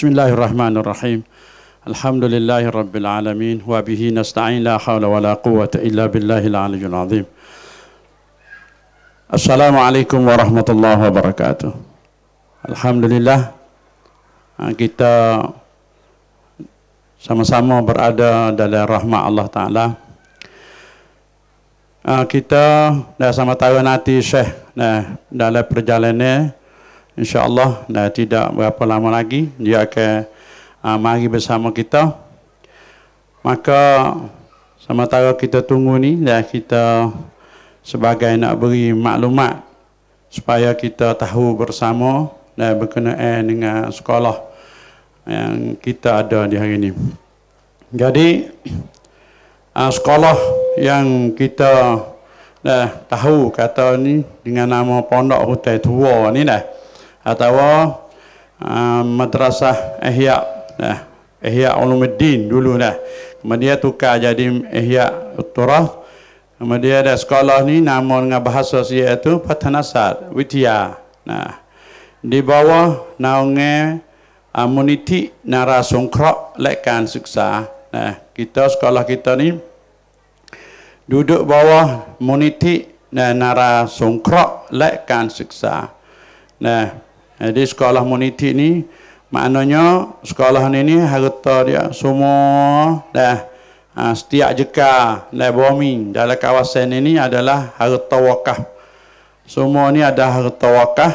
Bismillahirrahmanirrahim. Alhamdulillahirabbil alamin wa bihi nasta'in la haula wala quwwata illa billahil aliyyil azim. Assalamualaikum warahmatullahi wabarakatuh. Alhamdulillah ah, kita sama-sama berada dalam rahmat Allah Taala. Ah, kita dah sama tahu nanti Syekh nah dalam perjalanan insyaAllah dah tidak berapa lama lagi dia akan uh, mari bersama kita maka sama sementara kita tunggu ni dan kita sebagai nak beri maklumat supaya kita tahu bersama dan berkenaan dengan sekolah yang kita ada di hari ini. Jadi ah, sekolah yang kita dah tahu kata ni dengan nama Pondok Hutan Tua ni dah atau uh, madrasah Ihya nah eh, Ihya Ulumuddin dulu dah. Kemudian tukar jadi Ihya Uturah. Kemudian ada sekolah ni nama dengan bahasa dia itu Patanasat Witya. Nah. Di bawah naungnya Amuniti ah, uh, Narasongkrok Lekan Suksa. Nah, kita sekolah kita ni duduk bawah Muniti dan nara songkrok lekan siksa. Nah, jadi eh, sekolah muniti ni maknanya sekolah ni ni harta dia semua dah ha, setiap jeka dah bumi dalam kawasan ini adalah harta wakaf. Semua ni ada harta wakaf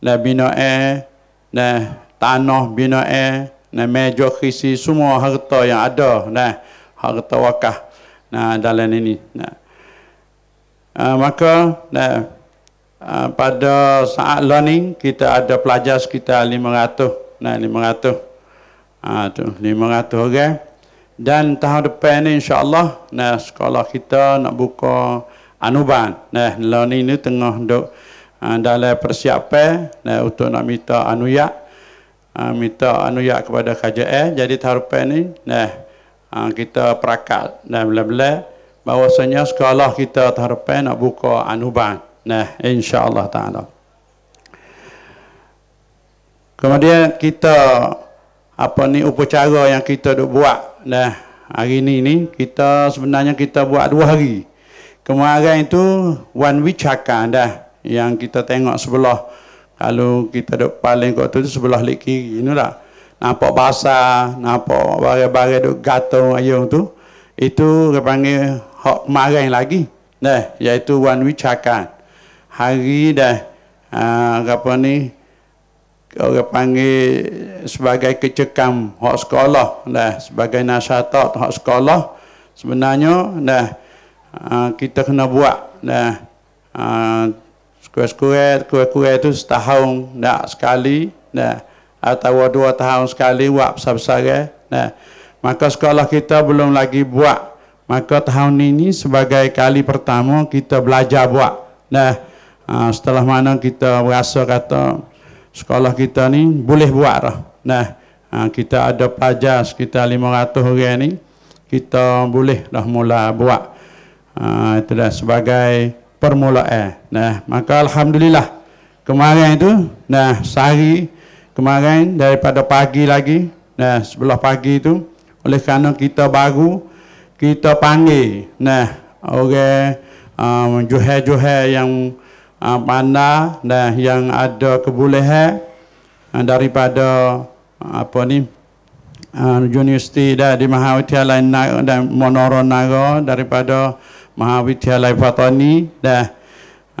dan bina air dan tanah bina air dan meja krisi semua harta yang ada dah harta wakaf nah dalam ini nah. Ha, maka nah, Ah, pada saat learning kita ada pelajar sekitar 500 nah 500 Ah tu 500 orang dan tahun depan ni insyaallah nah sekolah kita nak buka anuban nah learning ni tengah dok uh, ah, dalam persiapan nah untuk nak minta anuya uh, ah, minta anuya kepada KJL jadi tahun depan ni nah uh, kita prakat dan bela-bela bahawasanya sekolah kita tahun depan nak buka anuban Nah, insyaAllah ta'ala. Kemudian kita, apa ni upacara yang kita duk buat. Nah, hari ni ni, kita sebenarnya kita buat dua hari. Kemarin itu, one week haka dah. Yang kita tengok sebelah. Kalau kita duk paling kot tu, sebelah lik kiri. lah. Nampak basah, nampak barang-barang duk gatung ayam tu. Itu dia panggil hok kemarin lagi. Nah, iaitu one week haka hari dah uh, apa ni orang panggil sebagai kecekam hak sekolah dah sebagai nasihat hak sekolah sebenarnya dah uh, kita kena buat dah uh, ah, sekurang-kurang itu setahun dah sekali dah atau dua tahun sekali buat besar-besar eh, dah maka sekolah kita belum lagi buat maka tahun ini sebagai kali pertama kita belajar buat Nah ha, setelah mana kita rasa kata sekolah kita ni boleh buat dah. Nah, ha, kita ada pajas kita 500 orang ni, kita boleh dah mula buat. Ha, itu dah sebagai permulaan. Nah, maka alhamdulillah kemarin itu nah sehari kemarin daripada pagi lagi nah sebelah pagi itu oleh kerana kita baru kita panggil nah orang okay, um, johe-johe yang uh, ah, pandai dan yang ada kebolehan uh, daripada ah, apa ni uh, universiti dan di mahawithialai naga dan monoro naga daripada mahawithialai fatani dan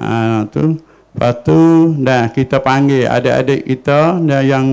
uh, tu patu dah kita panggil adik-adik kita dah yang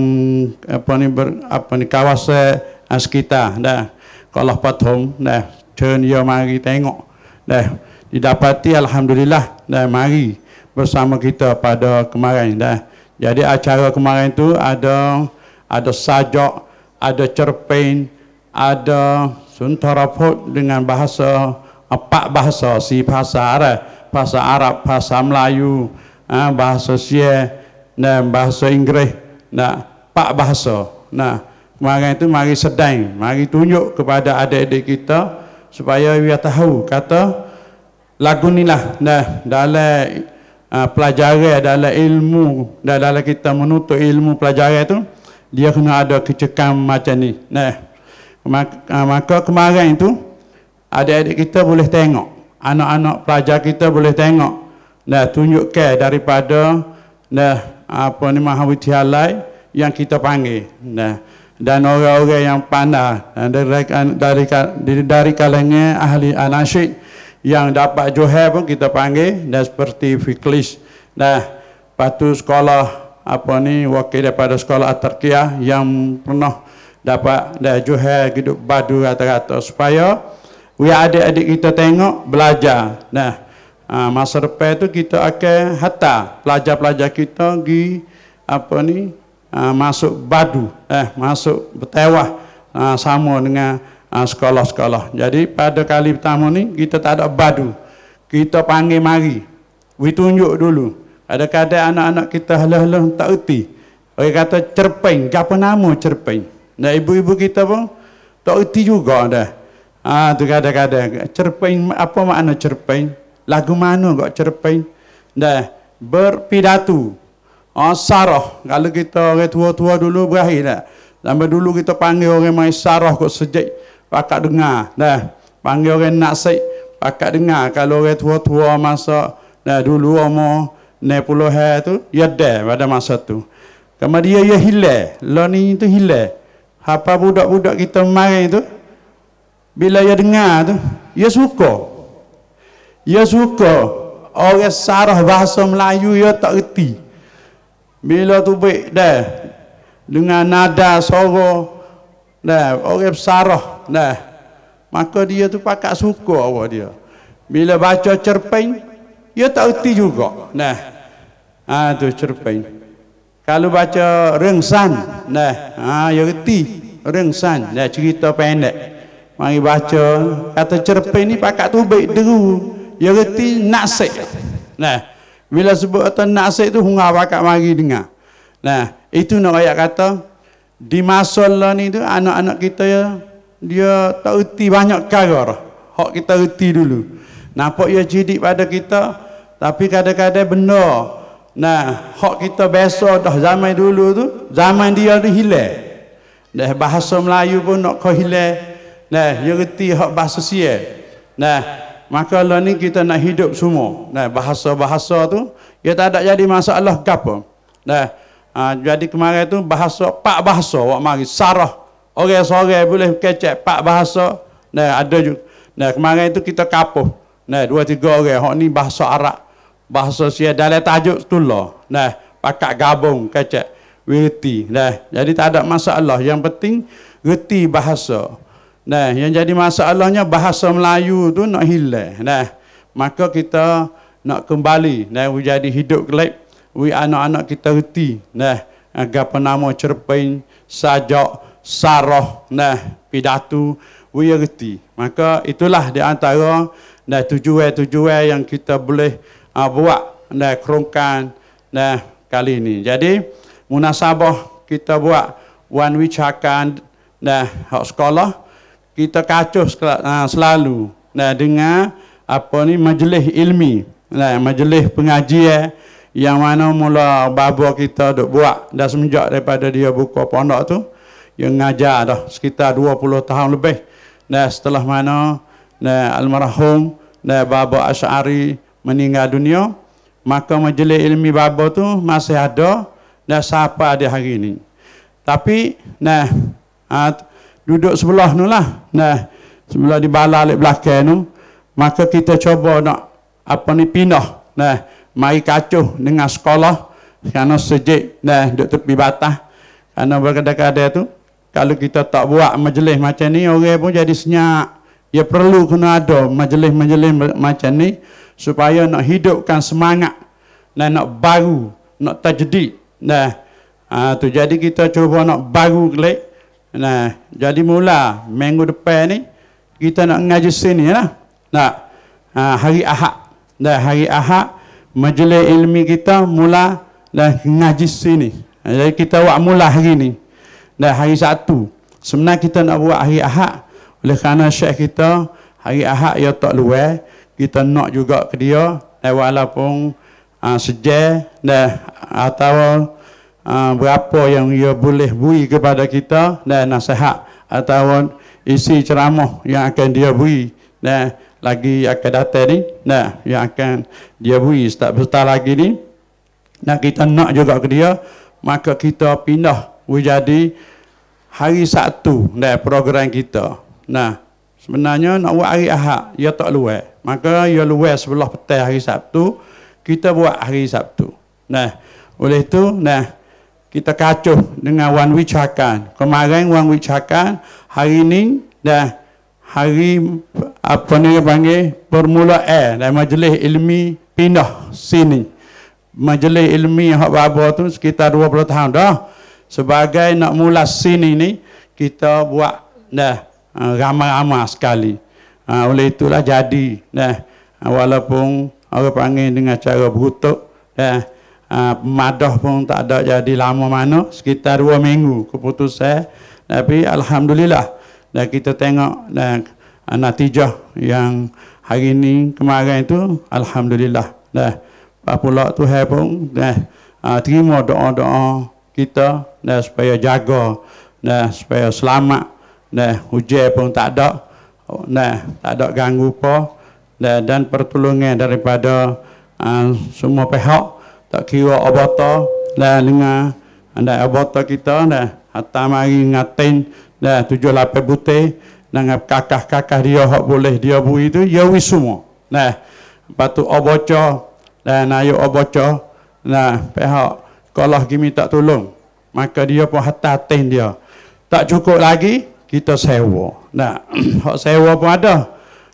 apa ni ber, apa ni kawasan uh, sekitar dan kalau patung dah turn dia mari tengok dah didapati alhamdulillah dah mari bersama kita pada kemarin dah. Jadi acara kemarin tu ada ada sajak, ada cerpen, ada suntara dengan bahasa empat eh, bahasa si bahasa Arab, bahasa Arab, bahasa Melayu, eh, bahasa Sia dan bahasa Inggeris. Nah, empat bahasa. Nah, kemarin itu mari sedang, mari tunjuk kepada adik-adik kita supaya dia tahu kata lagu ni lah. Dah dalam uh, pelajaran dalam ilmu dalam kita menuntut ilmu pelajaran tu dia kena ada kecekam macam ni nah maka, uh, maka kemarin tu adik-adik kita boleh tengok anak-anak pelajar kita boleh tengok dan nah, tunjukkan daripada nah apa ni mahawithialai yang kita panggil nah dan orang-orang yang pandai ah, dari dari dari kalangan ahli anasyid yang dapat Johar pun kita panggil dan seperti Fiklis. Nah, patu sekolah apa ni wakil daripada sekolah Atarkia yang pernah dapat dan Johar hidup badu rata-rata supaya we adik-adik kita tengok belajar. Nah, ah, masa depan tu kita akan hatta pelajar-pelajar kita pergi apa ni ah, masuk badu eh masuk bertewah ah, sama dengan sekolah-sekolah. Jadi pada kali pertama ni kita tak ada badu. Kita panggil mari. We tunjuk dulu. Ada kadang anak-anak kita halah-halah tak erti. Orang kata cerpen, apa nama cerpen? Nah ibu-ibu kita pun tak erti juga dah. Ah ha, tu kadang-kadang cerpen apa makna cerpen? Lagu mana kok cerpen? Dah berpidato. Oh, ah, saroh. Kalau kita orang tua-tua dulu berakhir tak? Sampai dulu kita panggil orang main saroh kok sejak pakat dengar dah panggil orang nak sik pakat dengar kalau orang tua-tua masa dah dulu umur ne puluh tu ya de pada masa tu kemudian ya hilah, lo ni tu hilang apa budak-budak kita main tu bila ya dengar tu ya suka ya suka orang sarah bahasa Melayu ya tak reti bila tu baik dah dengan nada soro dah orang sarah Nah, maka dia tu pakak suka awak dia. Bila baca cerpen, dia tak erti juga. Nah. Ha tu cerpen. Kalau baca rengsan, nah, ha dia erti rengsan, nah cerita pendek. Mari baca kata cerpen ni pakak tu baik deru. Dia erti nasik. Nah, bila sebut kata nasik tu hunga pakak mari dengar. Nah, itu nak ayat kata di masa lah ni tu anak-anak kita ya dia tak erti banyak perkara lah. hak kita erti dulu nampak ia jidik pada kita tapi kadang-kadang benda nah hak kita biasa dah zaman dulu tu zaman dia tu hilang dah bahasa Melayu pun nak kau hilang nah dia erti hak bahasa sia nah maka lah ni kita nak hidup semua nah bahasa-bahasa tu ia tak ada jadi masalah gapo nah ah, jadi kemarin tu bahasa pak bahasa wak mari sarah Orang sorang boleh kecek Pak bahasa. Nah, ada juga. Nah, kemarin itu kita kapuh. Nah, dua tiga orang. Hak ni bahasa Arab. Bahasa Sia dalam tajuk tu lah. Nah, pakat gabung kecek. Reti. Nah, jadi tak ada masalah. Yang penting, reti bahasa. Nah, yang jadi masalahnya bahasa Melayu tu nak hilang. Nah, maka kita nak kembali. Nah, we jadi hidup kelep. We anak-anak kita reti. Nah, agar penama cerpen, sajak, sajak saroh nah pidato, wirti. Maka itulah di antara nah tujuan-tujuan yang kita boleh uh, buat nah kerongkan nah kali ini. Jadi munasabah kita buat wan wicakan nah hak sekolah kita kacuh ah, selalu nah dengan apa ni majlis ilmi nah majlis pengajian yang mana mula babo kita dok buat dah semenjak daripada dia buka pondok tu yang ngajar dah sekitar 20 tahun lebih. Dan setelah mana dan almarhum dan Baba Asy'ari meninggal dunia, maka majlis ilmi Baba tu masih ada dan siapa ada hari ini. Tapi nah ha, duduk sebelah nu lah, nah sebelah di bala lek belakang nu, maka kita cuba nak apa ni pindah, nah mai kacuh dengan sekolah kerana sejik dah duduk tepi batas kerana berkadang-kadang tu kalau kita tak buat majlis macam ni orang pun jadi senyap ya perlu kena ada majlis-majlis macam ni supaya nak hidupkan semangat dan nak baru nak tajdid nah uh, tu jadi kita cuba nak baru kelik nah jadi mula minggu depan ni kita nak ngaji sini lah nah uh, hari Ahad dah hari Ahad majlis ilmi kita mula dah ngaji sini ha, jadi kita buat mula hari ni dan hari satu sebenarnya kita nak buat hari ahad oleh kerana syekh kita hari ahad ya tak luar kita nak juga ke dia dan walaupun uh, ah, sejar dan ah, atau uh, berapa yang dia boleh beri kepada kita dan nasihat atau isi ceramah yang akan dia beri dan lagi akan datang ni dan yang akan dia beri setiap besar lagi ni dan kita nak juga ke dia maka kita pindah jadi hari Sabtu dah program kita. Nah, sebenarnya nak buat hari Ahad, ia ya tak luar. Maka ia ya luar sebelah petang hari Sabtu, kita buat hari Sabtu. Nah, oleh itu, nah kita kacau dengan Wan Wichakan. Kemarin Wan Wichakan, hari ini dah hari apa ni panggil Permula eh dan majlis ilmi pindah sini. Majlis ilmi yang hak babo tu sekitar 20 tahun dah sebagai nak mula sini ini kita buat dah ha, ramai-ramai sekali ha, oleh itulah jadi dah ha, walaupun orang panggil dengan cara berutuk dah ha, madah pun tak ada jadi lama mana sekitar dua minggu keputusan tapi alhamdulillah dah kita tengok dah natijah yang hari ini kemarin itu alhamdulillah dah apa pula Tuhan pun dah terima doa-doa kita nah supaya jaga nah supaya selamat nah hujan pun tak ada nah tak ada ganggu apa nah, dan pertolongan daripada uh, semua pihak tak kira abata nah dengan anda nah, kita nah hatta mari ngatin nah tujuh lapan butir dengan kakak-kakak dia hak boleh dia bui itu ya wis semua nah patu abaca dan nah, ayo abaca nah pihak kalau dia tak tolong maka dia pun hantar tin dia tak cukup lagi kita sewa nah hak sewa pun ada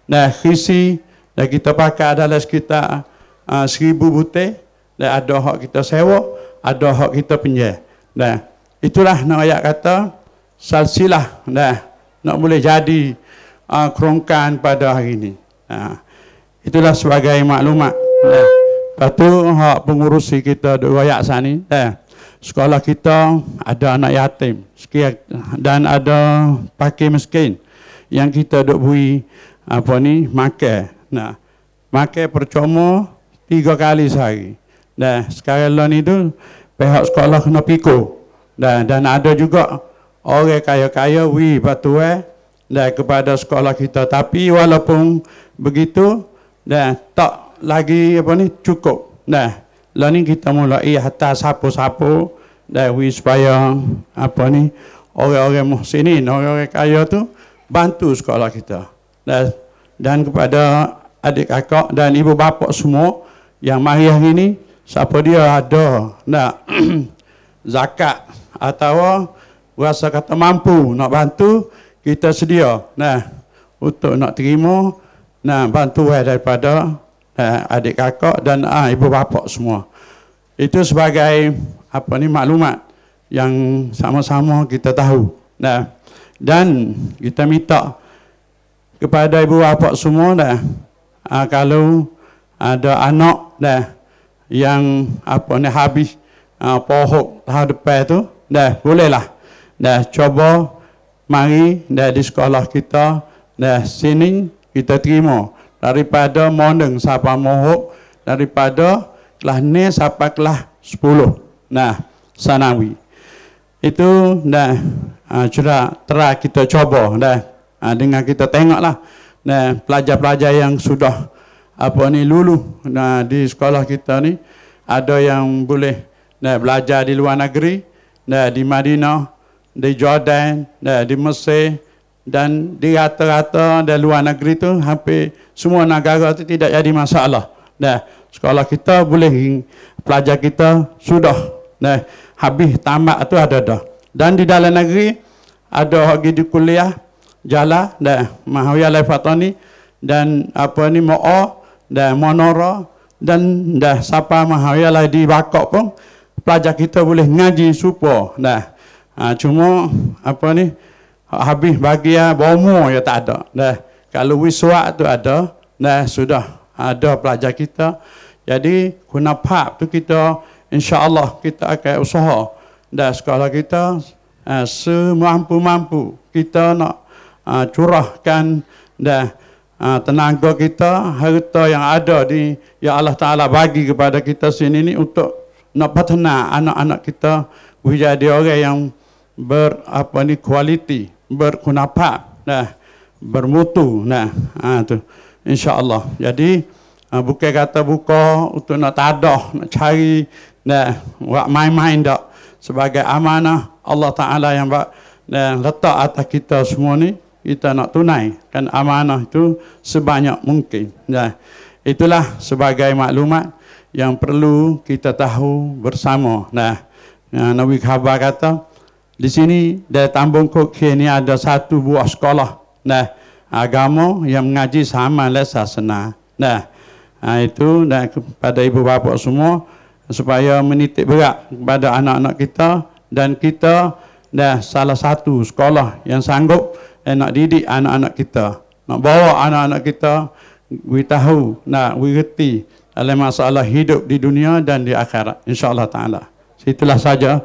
nah khisi dan kita pakai adalah sekitar uh, seribu butir dan ada hak kita sewa ada hak kita pinjam nah itulah nak ayat kata salsilah nah nak boleh jadi uh, kerongkan pada hari ini nah itulah sebagai maklumat nah satu hak pengurusi kita di Wayak sani. eh. Sekolah kita ada anak yatim sekian dan ada pakai miskin yang kita dok bui apa ni makan. Nah, makan percuma tiga kali sehari. Nah, sekarang lah itu tu pihak sekolah kena piko. Dan dan ada juga orang kaya-kaya wi patue eh, dan kepada sekolah kita tapi walaupun begitu dan tak lagi apa ni cukup. Nah, lah ni kita mulai hatta sapu-sapu dah wis supaya apa ni orang-orang muhsinin, orang-orang kaya tu bantu sekolah kita. Nah, dan kepada adik kakak dan ibu bapa semua yang mari hari ni siapa dia ada nak zakat atau rasa kata mampu nak bantu kita sedia nah untuk nak terima nah bantuan daripada Eh, adik kakak dan ah, ibu bapa semua. Itu sebagai apa ni maklumat yang sama-sama kita tahu. Nah, dan kita minta kepada ibu bapa semua dah ah, kalau ada anak dah yang apa ni habis ah, pohok tahun depan tu dah bolehlah dah cuba mari dah di sekolah kita dah sini kita terima daripada morning sapa mohok? daripada kelas ne, sapa kelah sepuluh nah sanawi itu dah ah, sudah tera kita cuba dah ah, dengan kita tengoklah nah pelajar-pelajar yang sudah apa ni lulu nah di sekolah kita ni ada yang boleh nah belajar di luar negeri nah di Madinah di Jordan nah di Mesir dan di rata-rata dari luar negeri tu hampir semua negara tu tidak jadi masalah. Nah, sekolah kita boleh pelajar kita sudah nah habis tamat tu ada dah. Dan di dalam negeri ada lagi di kuliah jala dan mahawiyah lafatani dan apa ni mo'o dan monoro dan dah siapa mahawiyah lagi di bakok pun pelajar kita boleh ngaji supo nah ah, cuma apa ni habis bagian bomo ya tak ada. Nah, kalau wiswa tu ada, nah sudah ada pelajar kita. Jadi kena pak tu kita insya-Allah kita akan usaha dan sekolah kita eh, semampu-mampu kita nak uh, curahkan dah uh, eh, tenaga kita, harta yang ada di ya Allah Taala bagi kepada kita sini ni untuk nak pertenang anak-anak kita menjadi orang yang ber apa ni kualiti berkunapa nah bermutu nah ha, tu Allah. jadi uh, ha, bukan kata buka untuk nak tadah nak cari nah buat main-main dok sebagai amanah Allah taala yang bak, nah, letak atas kita semua ni kita nak tunai kan amanah itu sebanyak mungkin nah itulah sebagai maklumat yang perlu kita tahu bersama nah, nah Nabi khabar kata di sini dari Tambung Kok ini ada satu buah sekolah nah agama yang mengaji sama lesa sena nah ha, itu dan kepada ibu bapa semua supaya menitik berat kepada anak-anak kita dan kita dah salah satu sekolah yang sanggup eh, nak didik anak-anak kita nak bawa anak-anak kita we tahu nak we reti masalah hidup di dunia dan di akhirat insyaallah taala Itulah saja